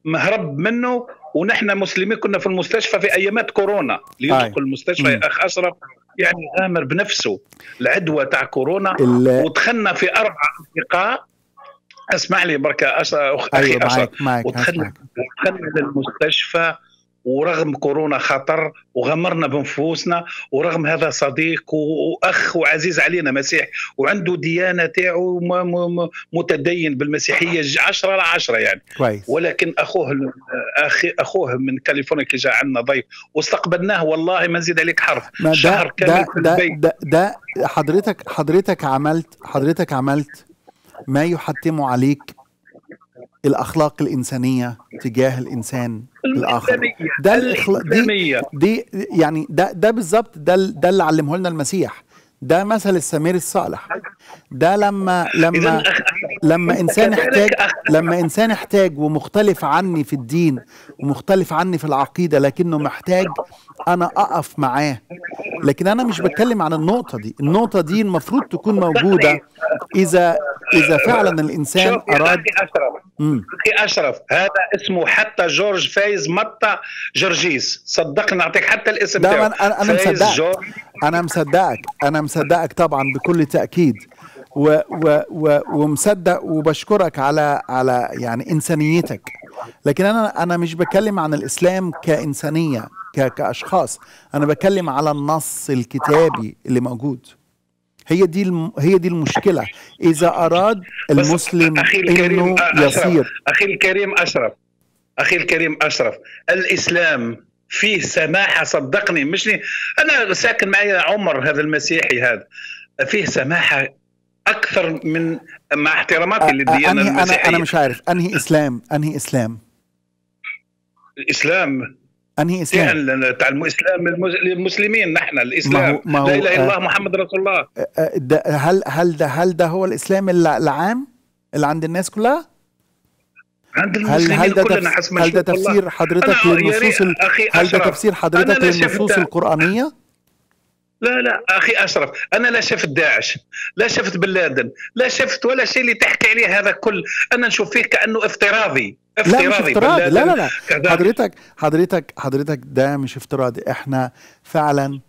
Speaker 4: مهرب منه ونحن مسلمين كنا في المستشفى في ايامات كورونا ليدخل طيب. المستشفى يا اخ اشرف يعني غامر بنفسه العدوى تاع كورونا ودخلنا في اربع اصدقاء اسمع لي بركه اخي أيوة اشرف ودخلنا للمستشفى ورغم كورونا خطر وغمرنا بنفوسنا ورغم هذا صديق واخ وعزيز علينا مسيح وعنده ديانه تاعو متدين بالمسيحيه 10 على 10 يعني كويس. ولكن اخوه أخي اخوه من كاليفورنيا كي جاء عندنا ضيف واستقبلناه والله ما نزيد عليك حرف ده شهر كامل في البيت
Speaker 1: ده, ده حضرتك حضرتك عملت حضرتك عملت ما يحتم عليك الاخلاق الانسانيه تجاه الانسان الاخر ده الاخلاق دي, دي يعني ده ده بالظبط ده ده اللي علمه لنا المسيح ده مثل السمير الصالح ده لما لما لما انسان احتاج لما انسان احتاج ومختلف عني في الدين ومختلف عني في العقيده لكنه محتاج انا اقف معاه لكن انا مش بتكلم عن النقطه دي النقطه دي المفروض تكون موجوده اذا اذا فعلا الانسان اراد
Speaker 4: اخي اشرف هذا اسمه حتى جورج فايز مطة جرجيس صدقني نعطيك حتى الاسم ده انا انا مصدقك
Speaker 1: انا مصدقك انا مصدقك طبعا بكل تاكيد و و و ومصدق وبشكرك على على يعني انسانيتك لكن انا انا مش بتكلم عن الاسلام كانسانيه كاشخاص انا بتكلم على النص الكتابي اللي موجود هي دي هي دي المشكله اذا اراد المسلم أخي الكريم انه آه، أشرف. يصير
Speaker 4: اخي الكريم اشرف اخي الكريم اشرف الاسلام فيه سماحه صدقني مش لي... انا ساكن معي عمر هذا المسيحي هذا فيه سماحه اكثر من مع احتراماتي للديانه المسيحيه انا انا مش
Speaker 1: عارف انهي اسلام انهي اسلام
Speaker 4: الاسلام انهي اسلام؟ يعني تاع الاسلام المسلمين نحن الاسلام ما هو ما هو لا اله الا الله آه. محمد رسول الله آه،
Speaker 1: آه، ده هل هل ده هل ده هو الاسلام العام اللي عند الناس كلها؟
Speaker 4: عند المسلمين هل, ده كلنا حسب ما هل ده تفسير حضرتك للنصوص هل ده تفسير حضرتك للنصوص القرانيه؟ لا لا اخي اشرف انا لا شفت داعش لا شفت بن لادن لا شفت ولا شيء اللي تحكي عليه هذا كل انا نشوف فيه كانه افتراضي افتراضي لا مش افتراضي لا لا لا
Speaker 1: حضرتك حضرتك حضرتك ده مش افتراضي احنا فعلا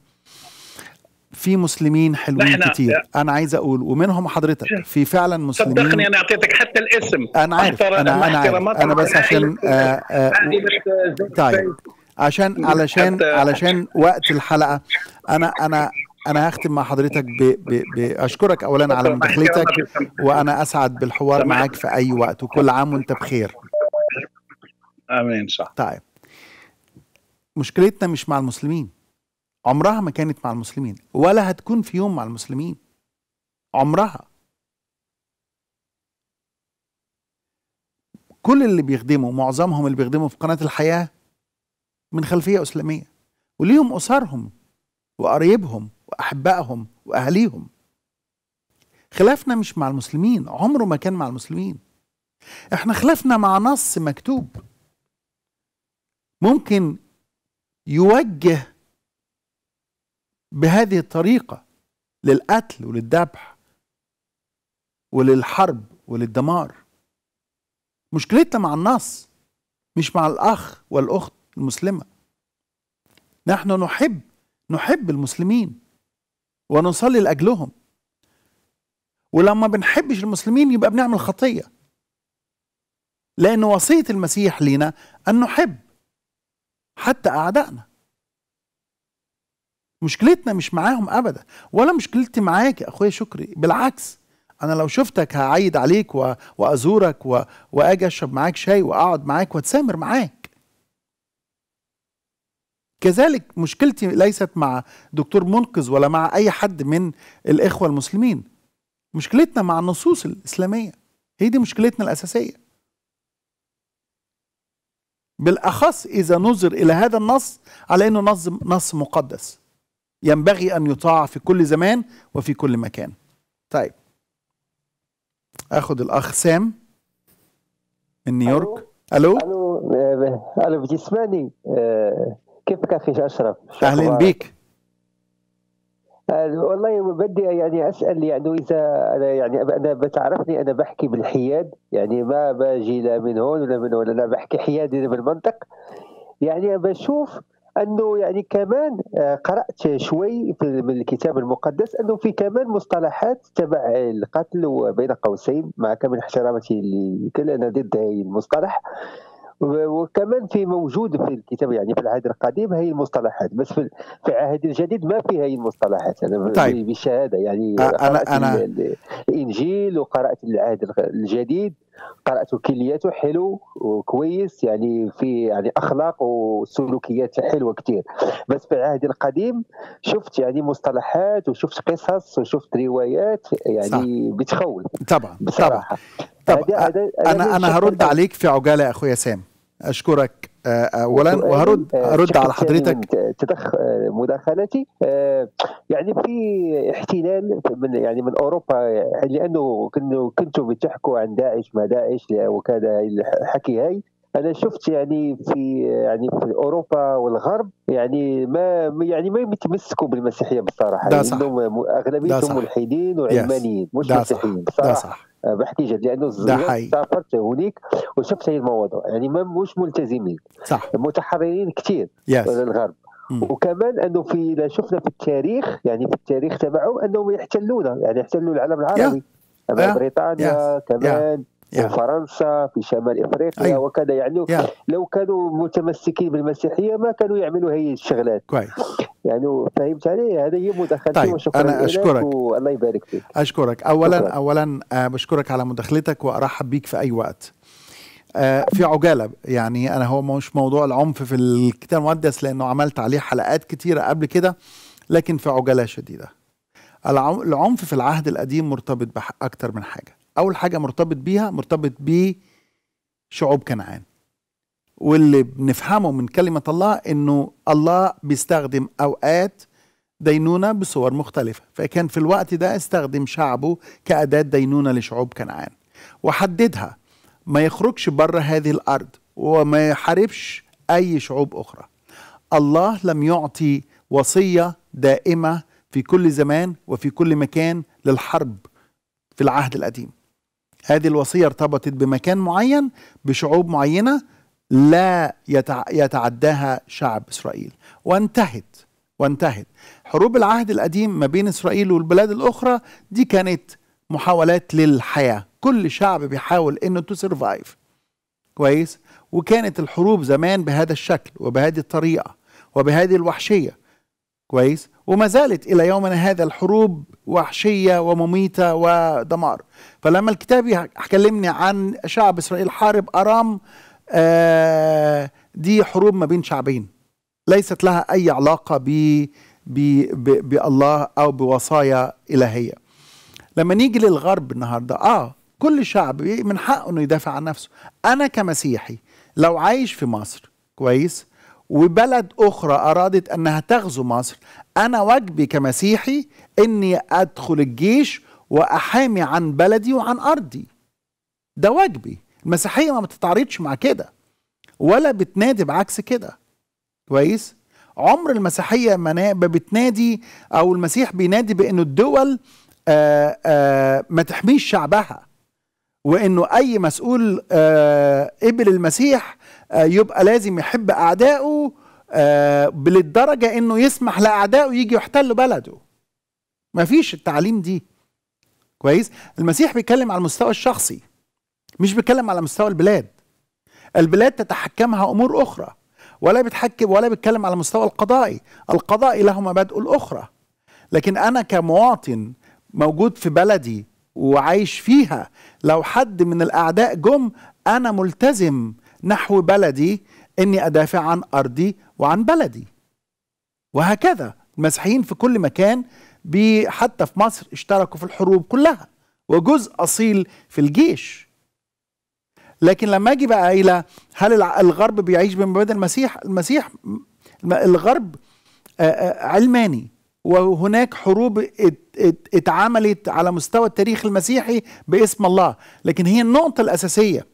Speaker 1: في مسلمين حلوين كتير انا عايز اقول ومنهم حضرتك في فعلا مسلمين صدقني انا
Speaker 4: اعطيتك حتى الاسم انا عارف انا انا عارف انا بس عشان آآ آآ آه، آه، آه، طيب
Speaker 1: عشان علشان علشان وقت الحلقه انا انا انا هختم مع حضرتك باشكرك اولا على مداخلتك وانا اسعد بالحوار معاك في اي وقت وكل عام وانت بخير
Speaker 4: امين صح
Speaker 1: طيب مشكلتنا مش مع المسلمين عمرها ما كانت مع المسلمين ولا هتكون في يوم مع المسلمين عمرها كل اللي بيخدموا معظمهم اللي بيخدموا في قناة الحياة من خلفية إسلامية وليهم أسرهم وقريبهم وأحبائهم وأهاليهم خلافنا مش مع المسلمين عمره ما كان مع المسلمين احنا خلافنا مع نص مكتوب ممكن يوجه بهذه الطريقة للقتل وللذبح وللحرب وللدمار مشكلتنا مع النص مش مع الأخ والأخت المسلمة نحن نحب نحب المسلمين ونصلي لاجلهم ولما بنحبش المسلمين يبقى بنعمل خطيه لان وصيه المسيح لينا ان نحب حتى اعدائنا مشكلتنا مش معاهم ابدا ولا مشكلتي معاك يا اخويا شكري بالعكس انا لو شفتك هعيد عليك و... وازورك و... واجي اشرب معاك شاي واقعد معاك واتسامر معاك كذلك مشكلتي ليست مع دكتور منقذ ولا مع أي حد من الإخوة المسلمين مشكلتنا مع النصوص الإسلامية هي دي مشكلتنا الأساسية بالأخص إذا نظر إلى هذا النص على أنه نص, نص مقدس ينبغي أن يطاع في كل زمان وفي كل مكان طيب أخذ الأخ سام من نيويورك ألو ألو ألو آه، بتسمعني أه كيفك
Speaker 2: اخي اشرف؟ اهلا بك آه، والله بدي يعني اسال يعني اذا انا يعني انا بتعرفني انا بحكي بالحياد يعني ما باجي لا من هون ولا من هون انا بحكي حيادي بالمنطق يعني بشوف انه يعني كمان آه، قرات شوي في من الكتاب المقدس انه في كمان مصطلحات تبع القتل وبين قوسين مع كامل احترامتي لكل انا ضد المصطلح وكمان في موجود في الكتاب يعني في العهد القديم هي المصطلحات بس في العهد الجديد ما في هي المصطلحات انا طيب. بالشهاده يعني قرأت انا انا الانجيل وقرات العهد الجديد قرات كلياته حلو وكويس يعني في يعني اخلاق وسلوكيات حلوه كثير بس في العهد القديم شفت يعني مصطلحات وشفت قصص وشفت روايات يعني صح. بتخوف
Speaker 1: طبعا بصراحه طبعا. طب انا انا هرد عليك في عجاله اخويا سام اشكرك اولا وهرد ارد على حضرتك
Speaker 2: تدخ مداخلتي يعني في احتلال من يعني من اوروبا لانه كنتم بتحكوا عن داعش ما داعش وكذا الحكي هاي انا شفت يعني في يعني في اوروبا والغرب يعني ما يعني ما يتمسكوا بالمسيحيه بصراحه ده صح. انهم اغلبيتهم ملحدين وعلمانيين مش مسيحيين بصراحه ده صح. جد لانه الزياره سافرت هناك وشفت هذه المواضيع يعني ما مش ملتزمين صح متحررين كثير yes. الغرب مم. وكمان انه في لا شفنا في التاريخ يعني في التاريخ تبعهم انهم يحتلونا يعني يحتلوا العالم العربي yeah. بريطانيا yeah. كمان yeah. yeah. فرنسا في شمال افريقيا yeah. أيوه. وكذا يعني yeah. لو كانوا متمسكين بالمسيحيه ما كانوا يعملوا هي الشغلات كويس يعني فهمت علي هذا هي مداخلتي طيب. وشكرا انا اشكرك والله يبارك
Speaker 1: فيك اشكرك اولا شكرا. اولا آه، بشكرك على مداخلتك وارحب بيك في اي وقت آه، في عجالة يعني أنا هو مش موضوع العنف في الكتاب المقدس لأنه عملت عليه حلقات كتيرة قبل كده لكن في عجالة شديدة العنف في العهد القديم مرتبط بأكتر من حاجة اول حاجه مرتبط بيها مرتبط بشعوب كنعان واللي بنفهمه من كلمه الله انه الله بيستخدم اوقات دينونه بصور مختلفه فكان في الوقت ده استخدم شعبه كاداه دينونه لشعوب كنعان وحددها ما يخرجش بره هذه الارض وما يحاربش اي شعوب اخرى الله لم يعطي وصيه دائمه في كل زمان وفي كل مكان للحرب في العهد القديم هذه الوصية ارتبطت بمكان معين بشعوب معينة لا يتعداها شعب إسرائيل وانتهت وانتهت حروب العهد القديم ما بين إسرائيل والبلاد الأخرى دي كانت محاولات للحياة كل شعب بيحاول انه تو سرفايف كويس وكانت الحروب زمان بهذا الشكل وبهذه الطريقة وبهذه الوحشية كويس وما زالت إلى يومنا هذا الحروب وحشية ومميتة ودمار فلما الكتاب هكلمني عن شعب اسرائيل حارب ارام آه، دي حروب ما بين شعبين ليست لها اي علاقه ب بالله او بوصايا الهيه لما نيجي للغرب النهارده اه كل شعب من حقه انه يدافع عن نفسه انا كمسيحي لو عايش في مصر كويس وبلد اخرى ارادت انها تغزو مصر انا واجبي كمسيحي اني ادخل الجيش واحامي عن بلدي وعن ارضي ده واجبي المسيحيه ما بتتعارضش مع كده ولا بتنادي بعكس كده كويس عمر المسيحيه ما بتنادي او المسيح بينادي بانه الدول آآ آه، آآ آه، ما تحميش شعبها وانه اي مسؤول آه، قبل المسيح يبقى لازم يحب اعدائه للدرجه انه يسمح لاعدائه يجي يحتلوا بلده مفيش التعليم دي كويس المسيح بيتكلم على المستوى الشخصي مش بيتكلم على مستوى البلاد البلاد تتحكمها امور اخرى ولا بيتحكم ولا بيتكلم على المستوى القضائي القضائي له مبادئه الاخرى لكن انا كمواطن موجود في بلدي وعايش فيها لو حد من الاعداء جم انا ملتزم نحو بلدي اني ادافع عن ارضي وعن بلدي وهكذا المسيحيين في كل مكان حتى في مصر اشتركوا في الحروب كلها وجزء أصيل في الجيش لكن لما أجي بقى إلى هل الغرب بيعيش بمبادئ المسيح المسيح الغرب علماني وهناك حروب اتعملت على مستوى التاريخ المسيحي باسم الله لكن هي النقطة الأساسية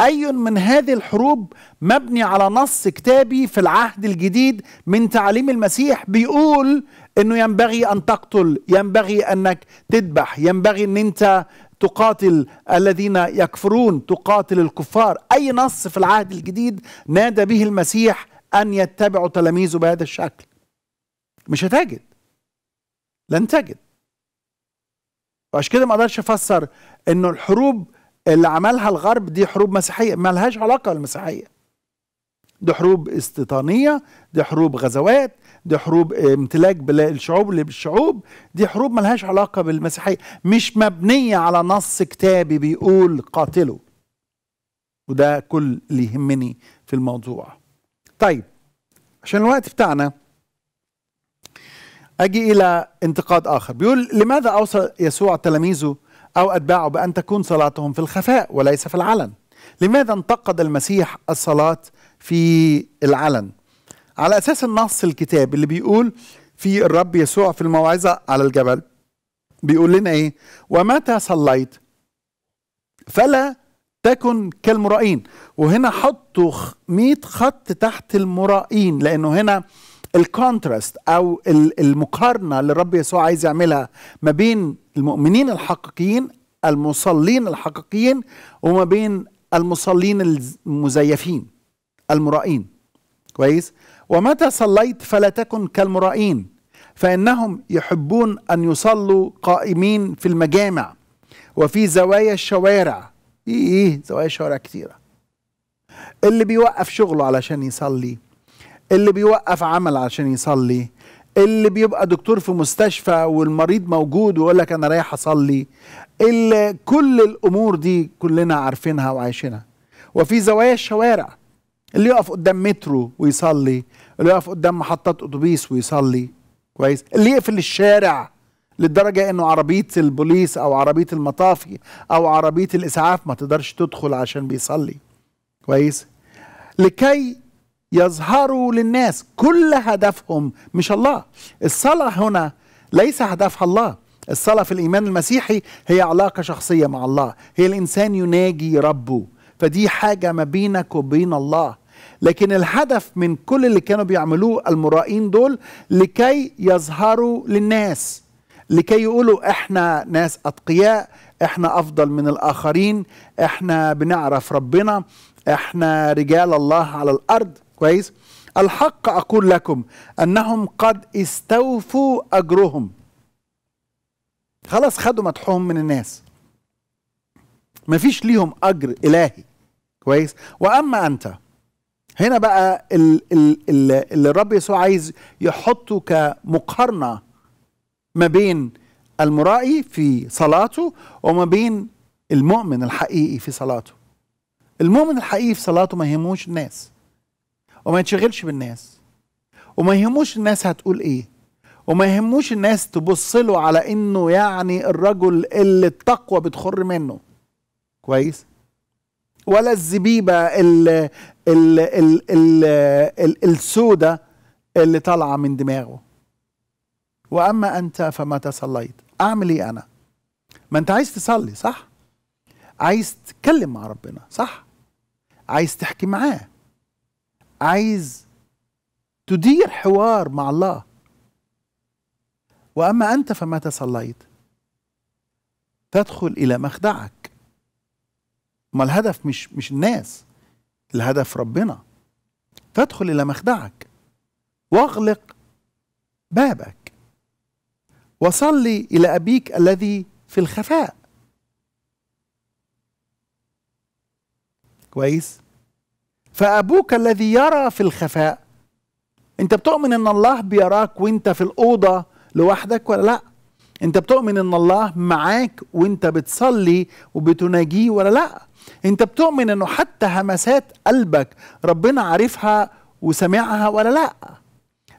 Speaker 1: أي من هذه الحروب مبني على نص كتابي في العهد الجديد من تعاليم المسيح بيقول انه ينبغي ان تقتل ينبغي انك تذبح ينبغي ان انت تقاتل الذين يكفرون تقاتل الكفار اي نص في العهد الجديد نادى به المسيح ان يتبعوا تلاميذه بهذا الشكل مش هتجد لن تجد وعشان كده ما اقدرش افسر انه الحروب اللي عملها الغرب دي حروب مسيحيه ما لهاش علاقه بالمسيحيه دي حروب استيطانية دي حروب غزوات دي حروب آه، امتلاك الشعوب للشعوب دي حروب ملهاش علاقة بالمسيحية مش مبنية على نص كتابي بيقول قاتله وده كل اللي يهمني في الموضوع طيب عشان الوقت بتاعنا أجي إلى انتقاد آخر بيقول لماذا أوصى يسوع تلاميذه أو أتباعه بأن تكون صلاتهم في الخفاء وليس في العلن لماذا انتقد المسيح الصلاة في العلن على أساس النص الكتاب اللي بيقول في الرب يسوع في الموعظة على الجبل بيقول لنا إيه ومتى صليت فلا تكن كالمرائين وهنا حطوا 100 خط تحت المرائين لأنه هنا الكونتراست او المقارنه اللي الرب يسوع عايز يعملها ما بين المؤمنين الحقيقيين المصلين الحقيقيين وما بين المصلين المزيفين المرائين كويس ومتى صليت فلا تكن كالمرائين فإنهم يحبون أن يصلوا قائمين في المجامع وفي زوايا الشوارع إيه إيه زوايا الشوارع كتيرة اللي بيوقف شغله علشان يصلي اللي بيوقف عمل علشان يصلي اللي بيبقى دكتور في مستشفى والمريض موجود ويقول لك انا رايح اصلي اللي كل الامور دي كلنا عارفينها وعايشينها وفي زوايا الشوارع اللي يقف قدام مترو ويصلي اللي يقف قدام محطات اتوبيس ويصلي كويس اللي يقفل الشارع لدرجة انه عربية البوليس او عربية المطافي او عربية الاسعاف ما تقدرش تدخل عشان بيصلي كويس لكي يظهروا للناس كل هدفهم مش الله الصلاة هنا ليس هدفها الله الصلاة في الإيمان المسيحي هي علاقة شخصية مع الله هي الإنسان يناجي ربه فدي حاجة ما بينك وبين الله لكن الهدف من كل اللي كانوا بيعملوه المرائين دول لكي يظهروا للناس لكي يقولوا احنا ناس اتقياء احنا افضل من الاخرين احنا بنعرف ربنا احنا رجال الله على الارض كويس الحق اقول لكم انهم قد استوفوا اجرهم خلاص خدوا مدحهم من الناس مفيش ليهم اجر الهي كويس واما انت هنا بقى اللي الرب يسوع عايز يحطه كمقارنه ما بين المرائي في صلاته وما بين المؤمن الحقيقي في صلاته المؤمن الحقيقي في صلاته ما يهموش الناس وما يتشغلش بالناس وما يهموش الناس هتقول ايه وما يهموش الناس تبص له على انه يعني الرجل اللي التقوى بتخر منه كويس ولا الزبيبه ال ال ال ال ال السودة اللي طالعه من دماغه واما انت فما تصليت اعمل ايه انا ما انت عايز تصلي صح عايز تتكلم مع ربنا صح عايز تحكي معاه عايز تدير حوار مع الله وأما أنت فمتى صليت تدخل إلى مخدعك ما الهدف مش مش الناس الهدف ربنا تدخل إلى مخدعك واغلق بابك وصلي إلى أبيك الذي في الخفاء كويس فأبوك الذي يرى في الخفاء أنت بتؤمن إن الله بيراك وأنت في الأوضة لوحدك ولا لا انت بتؤمن ان الله معاك وانت بتصلي وبتناجيه ولا لا انت بتؤمن انه حتى همسات قلبك ربنا عارفها وسمعها ولا لا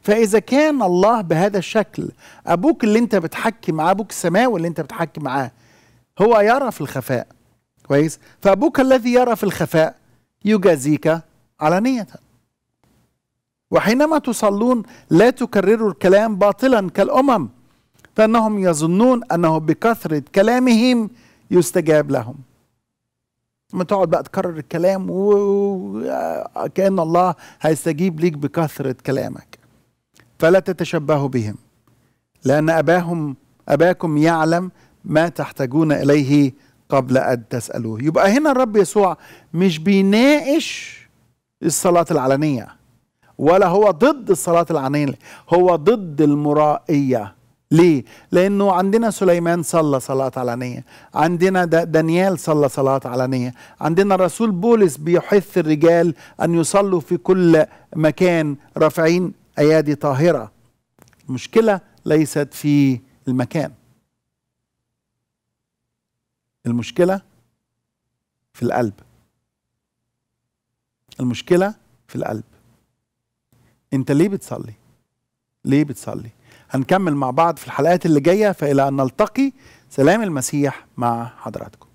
Speaker 1: فاذا كان الله بهذا الشكل ابوك اللي انت بتحكي معاه ابوك السماوي اللي انت بتحكي معاه هو يرى في الخفاء كويس فابوك الذي يرى في الخفاء يجازيك علانيه وحينما تصلون لا تكرروا الكلام باطلا كالامم فانهم يظنون انه بكثره كلامهم يستجاب لهم ما تقعد بقى تكرر الكلام وكأن الله هيستجيب ليك بكثرة كلامك فلا تتشبهوا بهم لأن أباهم أباكم يعلم ما تحتاجون إليه قبل أن تسألوه يبقى هنا الرب يسوع مش بيناقش الصلاة العلنية ولا هو ضد الصلاة العلنية هو ضد المرائية ليه؟ لأنه عندنا سليمان صلى صلاة علنية عندنا دانيال صلى صلاة علنية عندنا الرسول بولس بيحث الرجال أن يصلوا في كل مكان رافعين أيادي طاهرة المشكلة ليست في المكان المشكلة في القلب المشكلة في القلب انت ليه بتصلي ليه بتصلي هنكمل مع بعض في الحلقات اللي جايه فالى ان نلتقي سلام المسيح مع حضراتكم